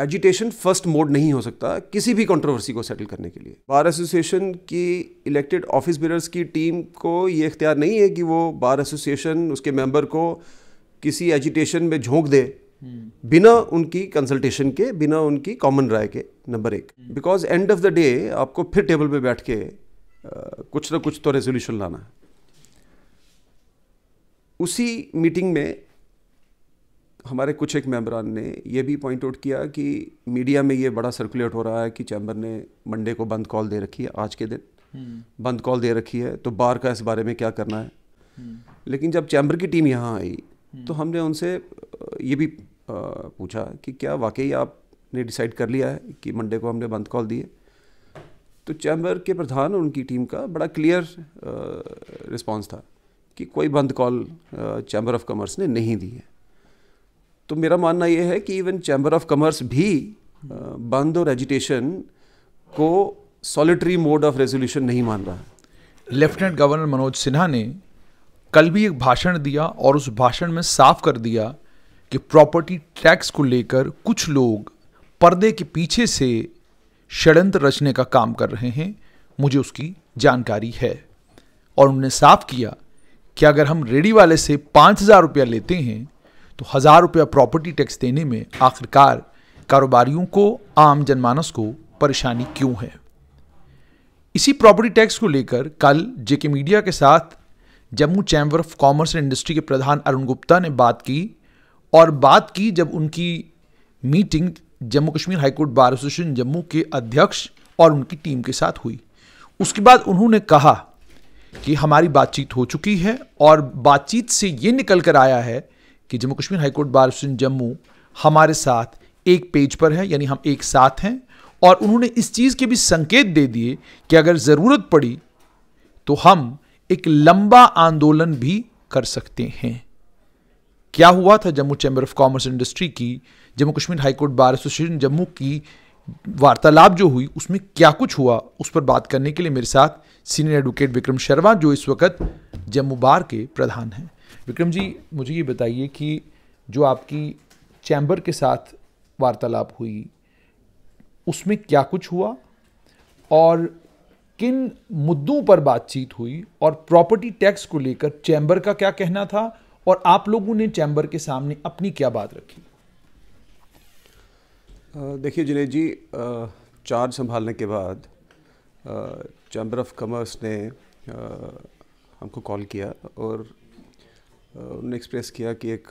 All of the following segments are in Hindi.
एजिटेशन फर्स्ट मोड नहीं हो सकता किसी भी कंट्रोवर्सी को सेटल करने के लिए बार एसोसिएशन की इलेक्टेड ऑफिस बिलर्स की टीम को ये इख्तियार नहीं है कि वो बार एसोसिएशन उसके मेंबर को किसी एजिटेशन में झोंक दे हम्म। बिना उनकी कंसल्टेशन के बिना उनकी कॉमन राय के नंबर एक because end of the day आपको फिर टेबल पे बैठ के आ, कुछ ना कुछ तो रेजोल्यूशन लाना है उसी मीटिंग में हमारे कुछ एक मेम्बरान ने यह भी पॉइंट आउट किया कि मीडिया में ये बड़ा सर्कुलेट हो रहा है कि चैम्बर ने मंडे को बंद कॉल दे रखी है आज के दिन हम्म। बंद कॉल दे रखी है तो बार का इस बारे में क्या करना है हम्म। लेकिन जब चैम्बर की टीम यहाँ आई हम्म। तो हमने उनसे ये भी पूछा कि क्या वाकई आपने डिसाइड कर लिया है कि मंडे को हमने बंद कॉल दिए तो चैम्बर के प्रधान और उनकी टीम का बड़ा क्लियर रिस्पॉन्स था कि कोई बंद कॉल चैम्बर ऑफ कॉमर्स ने नहीं दी है तो मेरा मानना यह है कि इवन चैम्बर ऑफ कॉमर्स भी बंद और एजिटेशन को सॉलिटरी मोड ऑफ रेजोल्यूशन नहीं मान रहा है लेफ्टिनेंट गवर्नर मनोज सिन्हा ने कल भी एक भाषण दिया और उस भाषण में साफ कर दिया कि प्रॉपर्टी टैक्स को लेकर कुछ लोग पर्दे के पीछे से षडयंत्र रचने का काम कर रहे हैं मुझे उसकी जानकारी है और उन्होंने साफ किया कि अगर हम रेडी वाले से पाँच हज़ार रुपया लेते हैं तो हज़ार रुपया प्रॉपर्टी टैक्स देने में आखिरकार कारोबारियों को आम जनमानस को परेशानी क्यों है इसी प्रॉपर्टी टैक्स को लेकर कल जेके मीडिया के साथ Jammu chamber of commerce and industry के प्रधान अरुण गुप्ता ने बात की और बात की जब उनकी meeting Jammu Kashmir high court bar association Jammu के अध्यक्ष और उनकी टीम के साथ हुई उसके बाद उन्होंने कहा कि हमारी बातचीत हो चुकी है और बातचीत से ये निकल कर आया है कि Jammu Kashmir high court bar association Jammu हमारे साथ एक पेज पर है यानी हम एक साथ हैं और उन्होंने इस चीज़ के भी संकेत दे दिए कि अगर ज़रूरत पड़ी तो हम एक लंबा आंदोलन भी कर सकते हैं क्या हुआ था Jammu chamber of commerce industry की Jammu Kashmir high court bar association Jammu की वार्तालाप जो हुई उसमें क्या कुछ हुआ उस पर बात करने के लिए मेरे साथ सीनियर एडवोकेट विक्रम शर्मा जो इस वक्त जम्मू बार के प्रधान हैं विक्रम जी मुझे ये बताइए कि जो आपकी चैम्बर के साथ वार्तालाप हुई उसमें क्या कुछ हुआ और किन मुद्दों पर बातचीत हुई और प्रॉपर्टी टैक्स को लेकर चैम्बर का क्या कहना था और आप लोगों ने चैम्बर के सामने अपनी क्या बात रखी देखिए जिनेश जी चार्ज संभालने के बाद चैम्बर ऑफ कॉमर्स ने हमको कॉल किया और उन्होंने एक्सप्रेस किया कि एक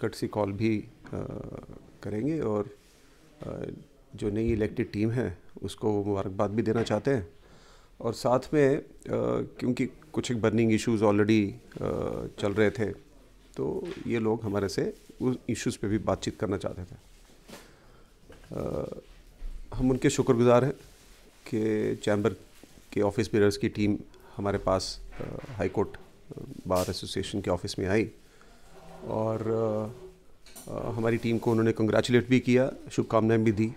कट सी कॉल भी करेंगे और जो नई इलेक्टेड टीम है उसको वो मुबारकबाद भी देना चाहते हैं और साथ में क्योंकि कुछ एक बर्निंग इश्यूज ऑलरेडी चल रहे थे तो ये लोग हमारे से उस इश्यूज़ पे भी बातचीत करना चाहते थे हम उनके शुक्रगुजार हैं कि चैम्बर के ऑफिस बिलर्स की टीम हमारे पास हाई कोर्ट बार एसोसिएशन के ऑफिस में आई और हमारी टीम को उन्होंने कंग्रेचुलेट भी किया शुभकामनाएं भी दी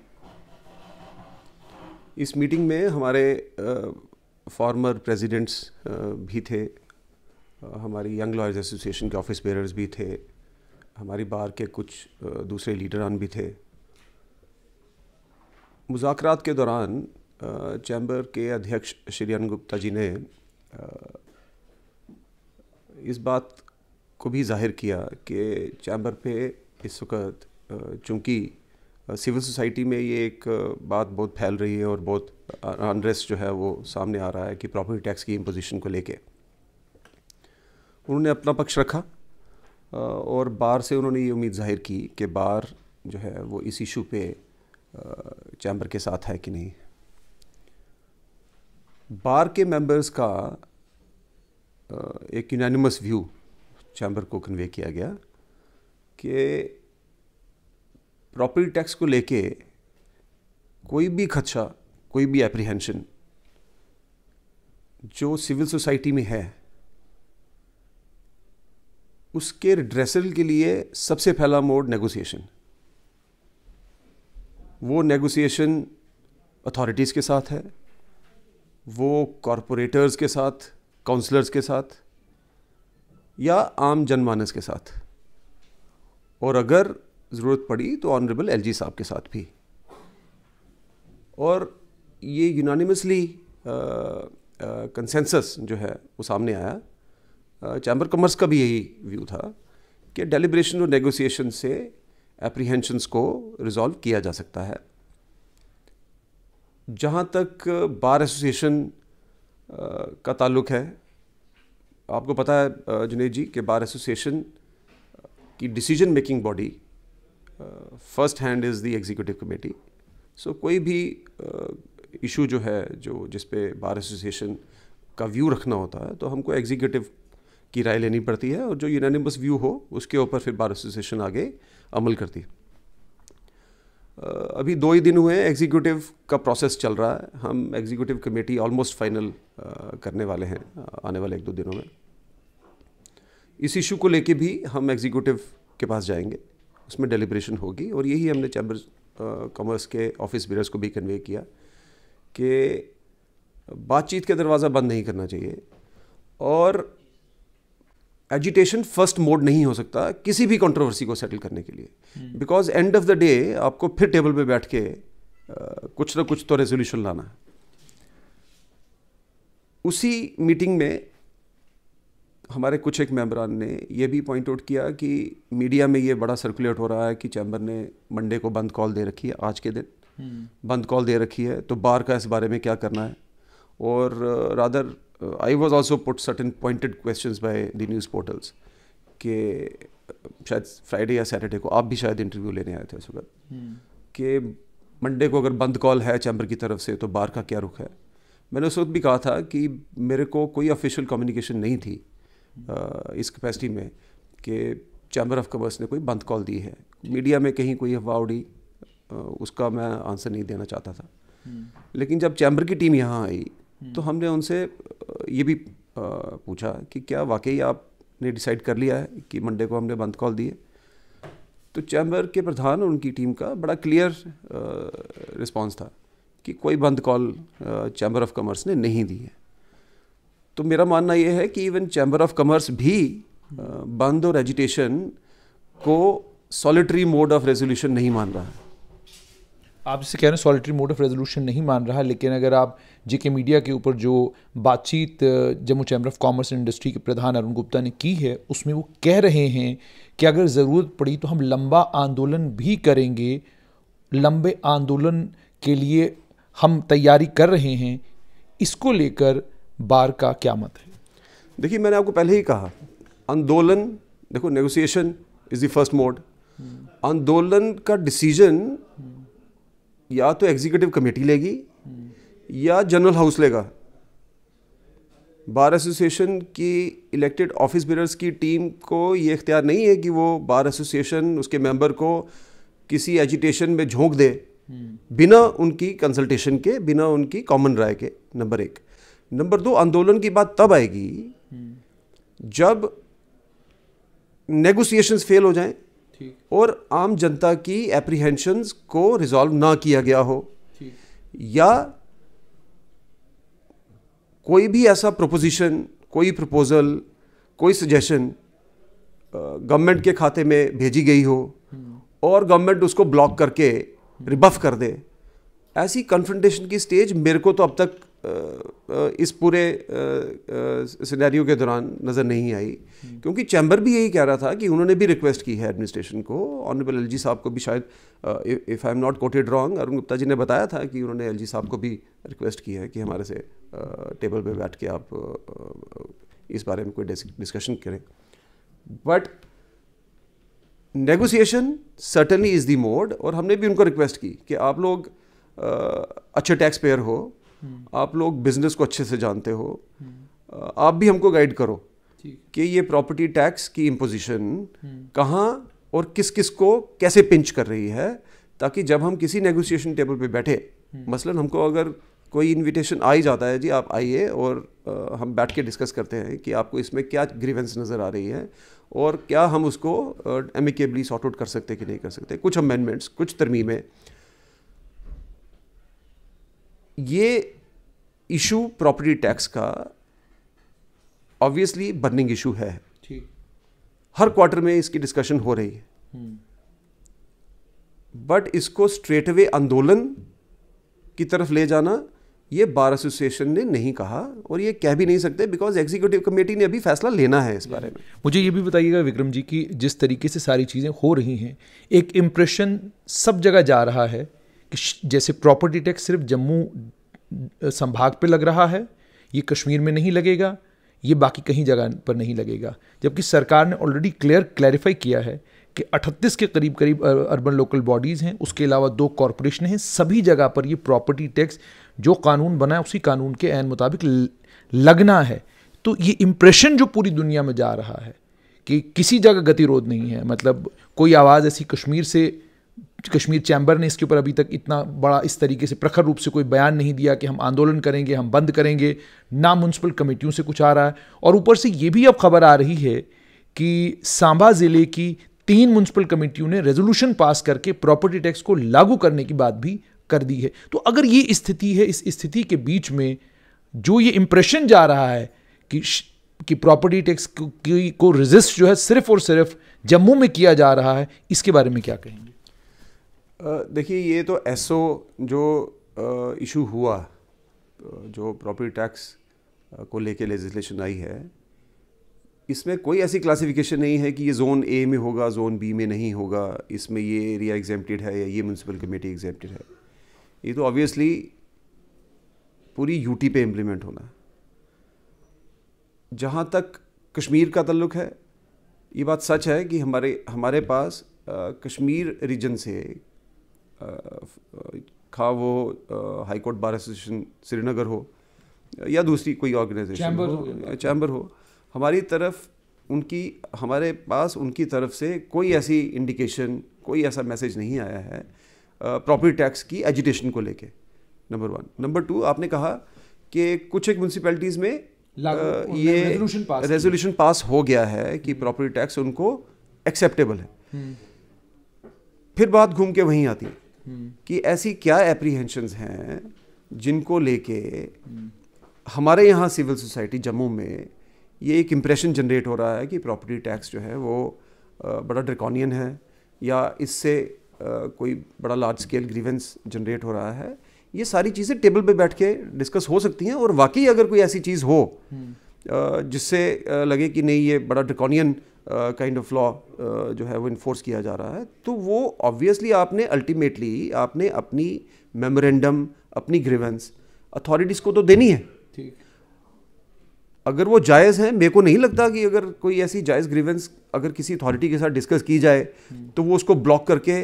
इस मीटिंग में हमारे फॉर्मर प्रेसिडेंट्स भी थे हमारी यंग लॉयर्स एसोसिएशन के ऑफिस बेरर्स भी थे हमारी बार के कुछ दूसरे लीडरान भी थे मुजाकरात के दौरान चैम्बर के अध्यक्ष श्री अन गुप्ता जी ने इस बात को भी जाहिर किया कि चैम्बर पे इस वक्त चूँकि सिविल सोसाइटी में ये एक बात बहुत फैल रही है और बहुत अनरेस्ट जो है वो सामने आ रहा है कि प्रॉपर्टी टैक्स की इम्पोजिशन को लेके उन्होंने अपना पक्ष रखा और बार से उन्होंने ये उम्मीद जाहिर की कि बार जो है वो इस इशू पे चैम्बर के साथ है कि नहीं बार के मेंबर्स का एक यूनानिमस व्यू चैम्बर को कन्वे किया गया कि प्रॉपर्टी टैक्स को लेके कोई भी खदशा कोई भी एप्रीहेंशन जो सिविल सोसाइटी में है उसके रिड्रेसल के लिए सबसे पहला मोड नेगोशिएशन वो नेगोशिएशन अथॉरिटीज़ के साथ है वो कॉरपोरेटर्स के साथ काउंसलर्स के साथ या आम जनमानस के साथ और अगर ज़रूरत पड़ी तो ऑनरेबल एलजी साहब के साथ भी और ये यूनानिमसली कंसेंसस जो है वो सामने आया चैम्बर कॉमर्स का भी यही व्यू था कि डेलिब्रेशन और नेगोशिएशन से एप्रीहेंशंस को रिजॉल्व किया जा सकता है जहाँ तक बार एसोसिएशन का ताल्लुक है आपको पता है जुनेद जी के बार एसोसिएशन की decision making body first hand is the executive committee so कोई भी इशू uh, जो है जो जिस पे बार एसोसिएशन का व्यू रखना होता है तो हमको एग्जीक्यूटिव की राय लेनी पड़ती है और जो यूनानिमस व्यू हो उसके ऊपर फिर बार एसोसिएशन आगे अमल करती है अभी दो ही दिन हुए हैं एग्जीक्यूटिव का प्रोसेस चल रहा है हम एग्जीक्यूटिव कमेटी ऑलमोस्ट फाइनल करने वाले हैं आने वाले एक दो दिनों में इस इशू को लेके भी हम एग्जीक्यूटिव के पास जाएंगे उसमें डेलिब्रेशन होगी और यही हमने चैम्बर कॉमर्स के ऑफिस बियर्स को भी कन्वे किया कि बातचीत का दरवाज़ा बंद नहीं करना चाहिए और एजिटेशन फर्स्ट मोड नहीं हो सकता किसी भी कंट्रोवर्सी को सेटल करने के लिए because end of the day आपको फिर टेबल पे बैठ के कुछ ना कुछ तो रेजोल्यूशन लाना है उसी मीटिंग में हमारे कुछ एक मेम्बरान ने यह भी पॉइंट आउट किया कि मीडिया में ये बड़ा सर्कुलेट हो रहा है कि चैम्बर ने मंडे को बंद कॉल दे रखी है आज के दिन हम्म। बंद कॉल दे रखी है तो बार का इस बारे में क्या करना है और uh, rather I was also put certain pointed question by the news portals के शायद फ्राइडे या सैटरडे को आप भी शायद इंटरव्यू लेने आए थे उस वक्त हम्म। कि मंडे को अगर बंद कॉल है चैम्बर की तरफ से तो बार का क्या रुख है मैंने उस वक्त भी कहा था कि मेरे को कोई ऑफिशियल कम्युनिकेशन नहीं थी हम्म। uh, इस कैपेसिटी में कि चैम्बर ऑफ कॉमर्स ने कोई बंद कॉल दी है मीडिया में कहीं कोई हवा उड़ी uh, उसका मैं आंसर नहीं देना चाहता था हम्म। लेकिन जब चैम्बर की टीम यहाँ आई हम्म। तो हमने उनसे ये भी पूछा कि क्या वाकई आपने डिसाइड कर लिया है कि मंडे को हमने बंद कॉल दिए तो चैम्बर के प्रधान और उनकी टीम का बड़ा क्लियर रिस्पांस था कि कोई बंद कॉल चैम्बर ऑफ कॉमर्स ने नहीं दी है तो मेरा मानना यह है कि इवन चैम्बर ऑफ कॉमर्स भी बंद और एजिटेशन को सॉलिटरी मोड ऑफ रेजोल्यूशन नहीं मान रहा है आप जिसे कह रहे हैं सॉलिटरी मोड ऑफ रेजोल्यूशन नहीं मान रहा लेकिन अगर आप जेके मीडिया के ऊपर जो बातचीत Jammu chamber of commerce and industry के प्रधान अरुण गुप्ता ने की है उसमें वो कह रहे हैं कि अगर ज़रूरत पड़ी तो हम लंबा आंदोलन भी करेंगे लंबे आंदोलन के लिए हम तैयारी कर रहे हैं इसको लेकर बार का क्या मत है देखिए मैंने आपको पहले ही कहा आंदोलन देखो negotiation is the first mode आंदोलन का डिसीजन या तो एग्जीक्यूटिव कमेटी लेगी या जनरल हाउस लेगा बार एसोसिएशन की इलेक्टेड ऑफिस बिलर्स की टीम को ये इख्तियार नहीं है कि वो बार एसोसिएशन उसके मेंबर को किसी एजिटेशन में झोंक दे बिना उनकी कंसल्टेशन के बिना उनकी कॉमन राय के नंबर एक नंबर दो आंदोलन की बात तब आएगी जब नेगोसिएशंस फेल हो जाएं और आम जनता की एप्रीहेंशंस को रिजॉल्व ना किया गया हो या कोई भी ऐसा प्रोपोजिशन कोई प्रपोजल कोई सजेशन गवर्नमेंट के खाते में भेजी गई हो हम्म। और गवर्नमेंट उसको ब्लॉक करके रिबफ हम्म। कर दे ऐसी कन्फ्रंटेशन की स्टेज मेरे को तो अब तक इस पूरे सिनेरियो के दौरान नज़र नहीं आई क्योंकि चैम्बर भी यही कह रहा था कि उन्होंने भी रिक्वेस्ट की है एडमिनिस्ट्रेशन को ऑनरेबल एल साहब को भी शायद if I am not quoted wrong Arun Gupta ji ने बताया था कि उन्होंने एल साहब को भी रिक्वेस्ट की है कि हमारे से टेबल पर बैठ के आप इस बारे में कोई डिस्कशन करें but negotiation certainly is the mode और हमने भी उनको रिक्वेस्ट की कि आप लोग अच्छे टैक्स पेयर हो हम्म। आप लोग बिजनेस को अच्छे से जानते हो हम्म। आप भी हमको गाइड करो कि ये प्रॉपर्टी टैक्स की इम्पोजिशन हम्म। कहाँ और किस किस को कैसे पिंच कर रही है ताकि जब हम किसी नेगोशिएशन टेबल पे बैठे मसलन हमको अगर कोई इनविटेशन आ ही जाता है जी आप आइए और आ, हम बैठ के डिस्कस करते हैं कि आपको इसमें क्या ग्रीवेंस नज़र आ रही है और क्या हम उसको एमिकेबली सॉर्ट आउट कर सकते कि नहीं कर सकते कुछ अमेंडमेंट्स कुछ तरमीमें ये इशू प्रॉपर्टी टैक्स का ऑब्वियसली बर्निंग इशू है ठीक हर क्वार्टर में इसकी डिस्कशन हो रही है बट हम्म। इसको स्ट्रेट वे आंदोलन की तरफ ले जाना ये बार एसोसिएशन ने नहीं कहा और ये कह भी नहीं सकते बिकॉज एग्जीक्यूटिव कमेटी ने अभी फैसला लेना है इस बारे में मुझे ये भी बताइएगा विक्रम जी कि जिस तरीके से सारी चीज़ें हो रही हैं एक इम्प्रेशन सब जगह जा रहा है जैसे प्रॉपर्टी टैक्स सिर्फ जम्मू संभाग पे लग रहा है ये कश्मीर में नहीं लगेगा ये बाकी कहीं जगह पर नहीं लगेगा जबकि सरकार ने ऑलरेडी क्लियर क्लैरिफाई किया है कि 38 के करीब करीब अर्बन लोकल बॉडीज़ हैं उसके अलावा दो कॉरपोरेशन हैं सभी जगह पर ये प्रॉपर्टी टैक्स जो कानून बना है उसी कानून के एन मुताबिक लगना है तो ये इम्प्रेशन जो पूरी दुनिया में जा रहा है कि किसी जगह गतिरोध नहीं है मतलब कोई आवाज़ ऐसी कश्मीर से कश्मीर चैम्बर ने इसके ऊपर अभी तक इतना बड़ा इस तरीके से प्रखर रूप से कोई बयान नहीं दिया कि हम आंदोलन करेंगे हम बंद करेंगे ना म्यूनसिपल कमेटियों से कुछ आ रहा है और ऊपर से ये भी अब खबर आ रही है कि सांबा ज़िले की तीन म्यूनसिपल कमेटियों ने रेजोल्यूशन पास करके प्रॉपर्टी टैक्स को लागू करने की बात भी कर दी है तो अगर ये स्थिति है इस स्थिति के बीच में जो ये इम्प्रेशन जा रहा है कि कि प्रॉपर्टी टैक्स को, को रिजिस्ट जो है सिर्फ और सिर्फ जम्मू में किया जा रहा है इसके बारे में क्या कहेंगे देखिए ये तो एसओ जो इशू हुआ जो प्रॉपर्टी टैक्स को लेके लेजिस्लेशन आई है इसमें कोई ऐसी क्लासिफिकेशन नहीं है कि ये जोन ए में होगा जोन बी में नहीं होगा इसमें ये एरिया एग्जेम्प्टेड है या ये म्यूनसिपल कमेटी एग्जेम्प्टेड है ये तो ऑब्वियसली पूरी यूटी पे इम्प्लीमेंट होना जहाँ तक कश्मीर का तल्लुक है ये बात सच है कि हमारे हमारे पास कश्मीर रीजन से खा वो high court bar association Srinagar हो या दूसरी कोई ऑर्गेनाइजेशन चैम्बर हो चैम्बर हो हमारी तरफ उनकी हमारे पास उनकी तरफ से कोई ऐसी इंडिकेशन कोई ऐसा मैसेज नहीं आया है प्रॉपर्टी टैक्स की एजुटेशन को लेके नंबर वन नंबर टू आपने कहा कि कुछ एक म्यूनसिपैलिटीज़ में आ, ये रेजोल्यूशन पास, रेजोल्यूशन पास हो गया है कि प्रॉपर्टी हम्म। टैक्स उनको एक्सेप्टेबल है हम्म। फिर बात घूम के वहीं आती है कि ऐसी क्या एप्रीहेंशंस हैं जिनको लेके हमारे यहाँ सिविल सोसाइटी जम्मू में ये एक इम्प्रेशन जनरेट हो रहा है कि प्रॉपर्टी टैक्स जो है वो बड़ा ड्रिकॉनियन है या इससे कोई बड़ा लार्ज स्केल ग्रीवेंस जनरेट हो रहा है ये सारी चीज़ें टेबल पे बैठ के डिस्कस हो सकती हैं और वाकई अगर कोई ऐसी चीज़ हो जिससे लगे कि नहीं ये बड़ा ड्रिकॉनियन काइंड ऑफ लॉ जो है वो इन्फोर्स किया जा रहा है तो वो ऑब्वियसली आपने अल्टीमेटली आपने अपनी मेमोरेंडम अपनी ग्रीवेंस अथॉरिटीज़ को तो देनी है ठीक अगर वो जायज़ है मेरे को नहीं लगता कि अगर कोई ऐसी जायज़ ग्रीवेंस अगर किसी अथॉरिटी के साथ डिस्कस की जाए तो वो उसको ब्लॉक करके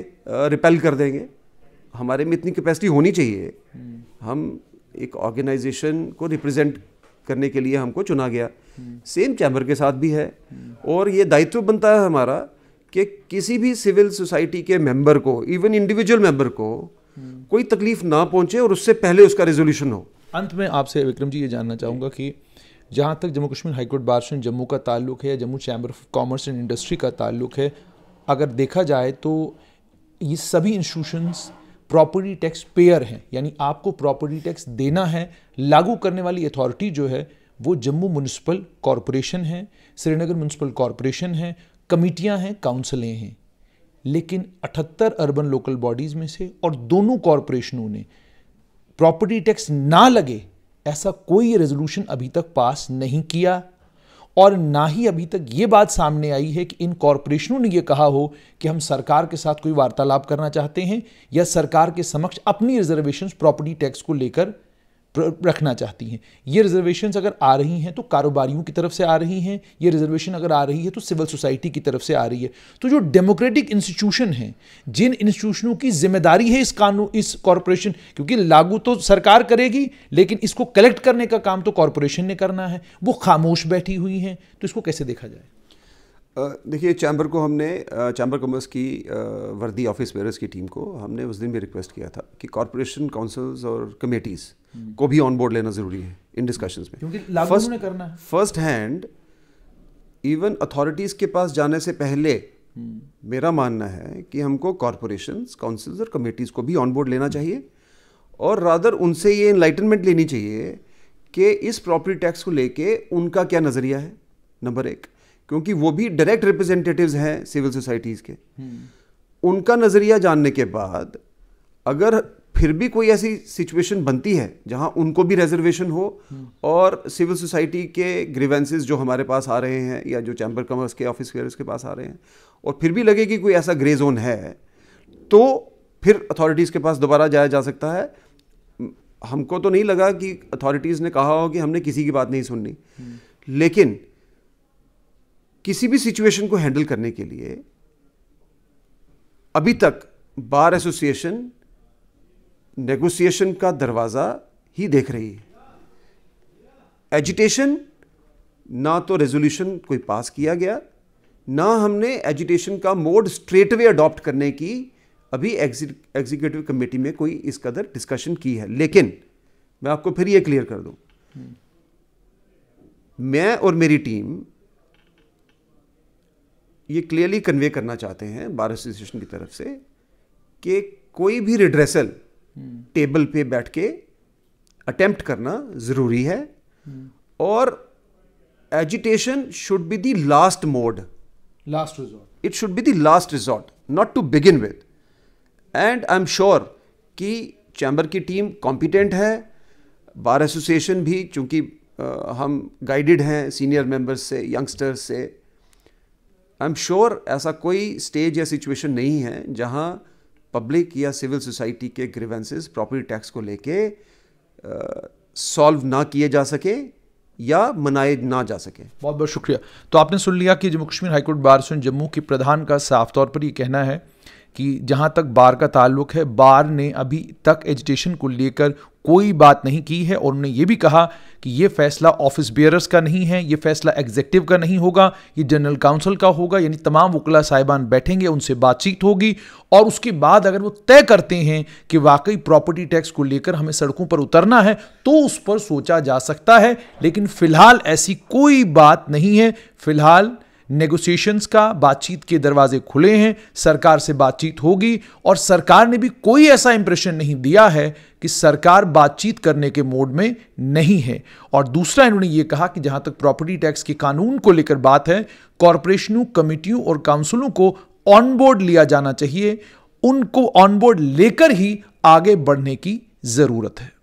रिपेल कर देंगे हमारे में इतनी कैपेसिटी होनी चाहिए हम्म। हम एक ऑर्गेनाइजेशन को रिप्रेजेंट करने के लिए हमको चुना गया हम्म। सेम चैम्बर के साथ भी है और ये दायित्व बनता है हमारा कि किसी भी सिविल सोसाइटी के मेंबर को इवन इंडिविजुअल मेंबर को हम्म। कोई तकलीफ ना पहुंचे और उससे पहले उसका रेजोल्यूशन हो अंत में आपसे विक्रम जी ये जानना चाहूँगा कि जहाँ तक जम्मू कश्मीर हाईकोर्ट बार जम्मू का ताल्लुक है या Jammu chamber of commerce and industry का ताल्लुक है अगर देखा जाए तो ये सभी इंस्टीट्यूशंस प्रॉपर्टी टैक्स पेयर हैं यानी आपको प्रॉपर्टी टैक्स देना है लागू करने वाली अथॉरिटी जो है वो जम्मू म्यूनसिपल कॉरपोरेशन है श्रीनगर म्यूनसिपल कॉरपोरेशन है कमिटियाँ हैं काउंसिलें हैं लेकिन 78 अर्बन लोकल बॉडीज़ में से और दोनों कॉरपोरेशनों ने प्रॉपर्टी टैक्स ना लगे ऐसा कोई रेजोल्यूशन अभी तक पास नहीं किया और ना ही अभी तक ये बात सामने आई है कि इन कॉरपोरेशनों ने यह कहा हो कि हम सरकार के साथ कोई वार्तालाप करना चाहते हैं या सरकार के समक्ष अपनी रिजर्वेशन प्रॉपर्टी टैक्स को लेकर रखना चाहती हैं ये रिजर्वेशन अगर आ रही हैं तो कारोबारियों की तरफ से आ रही हैं ये रिजर्वेशन अगर आ रही है तो सिविल सोसाइटी की तरफ से आ रही है तो जो डेमोक्रेटिक इंस्टीट्यूशन हैं जिन इंस्टीट्यूशनों की जिम्मेदारी है इस कानून इस कॉरपोरेशन क्योंकि लागू तो सरकार करेगी लेकिन इसको कलेक्ट करने का काम तो कॉरपोरेशन ने करना है वो खामोश बैठी हुई हैं तो इसको कैसे देखा जाए देखिए चैम्बर को हमने चैम्बर कॉमर्स की वर्दी ऑफिस वेयर्स की टीम को हमने उस दिन भी रिक्वेस्ट किया था कि कॉरपोरेशन काउंसिल्स और कमेटीज़ हम्म। को भी ऑन बोर्ड लेना ज़रूरी है इन डिस्कशंस में क्योंकि फर्स्ट करना है फर्स्ट हैंड इवन अथॉरिटीज़ के पास जाने से पहले हम्म। मेरा मानना है कि हमको कॉरपोरेशन काउंसिल्स और कमेटीज़ को भी ऑन बोर्ड लेना हम्म। चाहिए और रादर उनसे ये इन्लाइटनमेंट लेनी चाहिए कि इस प्रॉपर्टी टैक्स को लेके उनका क्या नज़रिया है नंबर एक क्योंकि वो भी डायरेक्ट रिप्रेजेंटेटिव्स हैं सिविल सोसाइटीज़ के हम्म। उनका नज़रिया जानने के बाद अगर फिर भी कोई ऐसी सिचुएशन बनती है जहां उनको भी रिजर्वेशन हो हम्म। और सिविल सोसाइटी के ग्रीवेंसिस जो हमारे पास आ रहे हैं या जो चैम्बर कमर्स के ऑफिस के पास आ रहे हैं और फिर भी लगे कि कोई ऐसा ग्रे जोन है तो फिर अथॉरिटीज़ के पास दोबारा जाया जा सकता है हमको तो नहीं लगा कि अथॉरिटीज़ ने कहा हो कि हमने किसी की बात नहीं सुननी हम्म। लेकिन किसी भी सिचुएशन को हैंडल करने के लिए अभी तक बार एसोसिएशन नेगोशिएशन का दरवाज़ा ही देख रही है एजिटेशन ना तो रेजोल्यूशन कोई पास किया गया ना हमने एजिटेशन का मोड स्ट्रेट वे अडॉप्ट करने की अभी एग्जीक्यूटिव कमेटी में कोई इस कदर डिस्कशन की है लेकिन मैं आपको फिर ये क्लियर कर दूं मैं और मेरी टीम ये क्लियरली कन्वे करना चाहते हैं बार एसोसिएशन की तरफ से कि कोई भी रिड्रेसल टेबल पे बैठ के अटेम्प्ट करना ज़रूरी है और agitation should be the last mode last resort it should be the last resort not to begin with and I am sure कि चैम्बर की टीम कॉम्पिटेंट है बार एसोसिएशन भी चूँकि हम गाइडेड हैं सीनियर मेंबर्स से यंगस्टर्स से आई एम श्योर ऐसा कोई स्टेज या सिचुएशन नहीं है जहां पब्लिक या सिविल सोसाइटी के ग्रीवेंसेस प्रॉपर्टी टैक्स को लेके सॉल्व ना किए जा सके या मनाए ना जा सके बहुत बहुत शुक्रिया तो आपने सुन लिया कि जम्मू कश्मीर हाईकोर्ट बार सुन जम्मू के प्रधान का साफ तौर पर यह कहना है कि जहाँ तक बार का ताल्लुक है बार ने अभी तक एजुटेशन को लेकर कोई बात नहीं की है और उन्होंने ये भी कहा कि ये फैसला ऑफिस बेयरस का नहीं है ये फैसला एग्जेक्टिव का नहीं होगा ये जनरल काउंसिल का होगा यानी तमाम वकला साहिबान बैठेंगे उनसे बातचीत होगी और उसके बाद अगर वो तय करते हैं कि वाकई प्रॉपर्टी टैक्स को लेकर हमें सड़कों पर उतरना है तो उस पर सोचा जा सकता है लेकिन फिलहाल ऐसी कोई बात नहीं है फिलहाल नेगोशिएशंस का बातचीत के दरवाजे खुले हैं सरकार से बातचीत होगी और सरकार ने भी कोई ऐसा इंप्रेशन नहीं दिया है कि सरकार बातचीत करने के मोड में नहीं है और दूसरा इन्होंने ये कहा कि जहां तक प्रॉपर्टी टैक्स के कानून को लेकर बात है कॉरपोरेशनों कमिटियों और काउंसिलों को ऑनबोर्ड लिया जाना चाहिए उनको ऑनबोर्ड लेकर ही आगे बढ़ने की जरूरत है